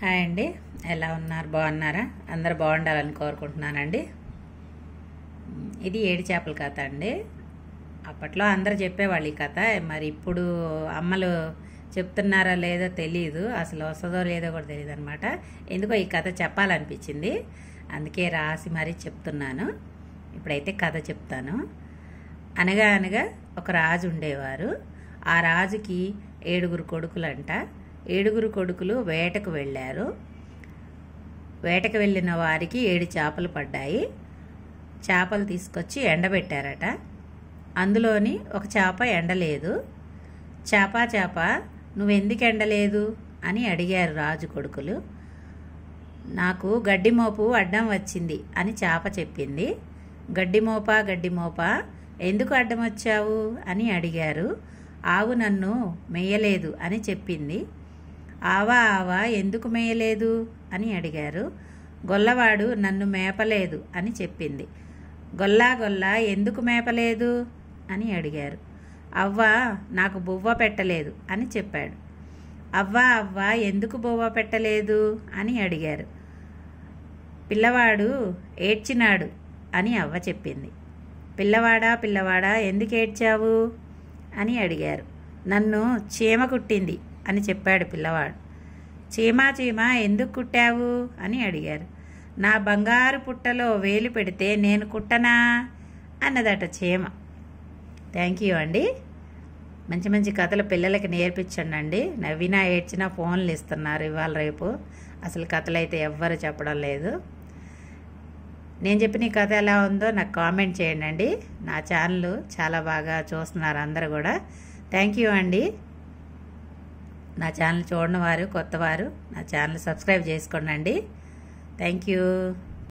hi అండి ఎలా ఉన్నారు బాగున్నారా అందరు బాగుండాలని కోరుకుంటున్నానండి ఇది ఏడు చేపల కథ అండి అప్పట్లో అందరు చెప్పేవాళ్ళు ఈ కథ మరి ఇప్పుడు అమ్మలు చెప్తున్నారా లేదో తెలీదు అసలు వస్తుందో లేదో కూడా తెలియదు అనమాట ఎందుకో ఈ కథ చెప్పాలనిపించింది అందుకే రాసి మరీ చెప్తున్నాను ఇప్పుడైతే కథ చెప్తాను అనగా అనగా ఒక రాజు ఉండేవారు ఆ రాజుకి ఏడుగురు కొడుకులంట ఏడుగురు కొడుకులు వేటకు వెళ్ళారు వేటకు వెళ్ళిన వారికి ఏడు చేపలు పడ్డాయి చేపలు తీసుకొచ్చి ఎండబెట్టారట అందులోని ఒక చేప ఎండలేదు చేప చేప నువ్వెందుకు ఎండలేదు అని అడిగారు రాజు కొడుకులు నాకు గడ్డి మోపు అడ్డం వచ్చింది అని చేప చెప్పింది గడ్డి గడ్డిమోపా గడ్డి ఎందుకు అడ్డం వచ్చావు అని అడిగారు ఆవు నన్ను మెయ్యలేదు అని చెప్పింది ఆవా ఆవా ఎందుకు మేయలేదు అని అడిగారు గొల్లవాడు నన్ను మేపలేదు అని చెప్పింది గొల్లా గొల్లా ఎందుకు మేపలేదు అని అడిగారు అవ్వ నాకు బువ్వ పెట్టలేదు అని చెప్పాడు అవ్వ అవ్వ ఎందుకు బువ్వ పెట్టలేదు అని అడిగారు పిల్లవాడు ఏడ్చినాడు అని అవ్వ చెప్పింది పిల్లవాడా పిల్లవాడా ఎందుకు ఏడ్చావు అని అడిగారు నన్ను చీమ కుట్టింది అని చెప్పాడు పిల్లవాడు చీమా చీమా ఎందుకు కుట్టావు అని అడిగారు నా బంగారు పుట్టలో వేలు పెడితే నేను కుట్టనా అన్నదట చీమ థ్యాంక్ యూ అండి మంచి మంచి కథలు పిల్లలకి నేర్పించండి అండి నవ్వినా ఏడ్చినా ఫోన్లు ఇస్తున్నారు ఇవాళ రేపు అసలు కథలు అయితే ఎవ్వరు చెప్పడం లేదు నేను చెప్పిన ఈ కథ ఎలా ఉందో నాకు కామెంట్ చేయండి అండి నా ఛానల్ చాలా బాగా చూస్తున్నారు అందరు కూడా థ్యాంక్ యూ అండి నా ఛానల్ చూడని వారు కొత్తవారు నా ఛానల్ సబ్స్క్రైబ్ చేసుకోండి థ్యాంక్ యూ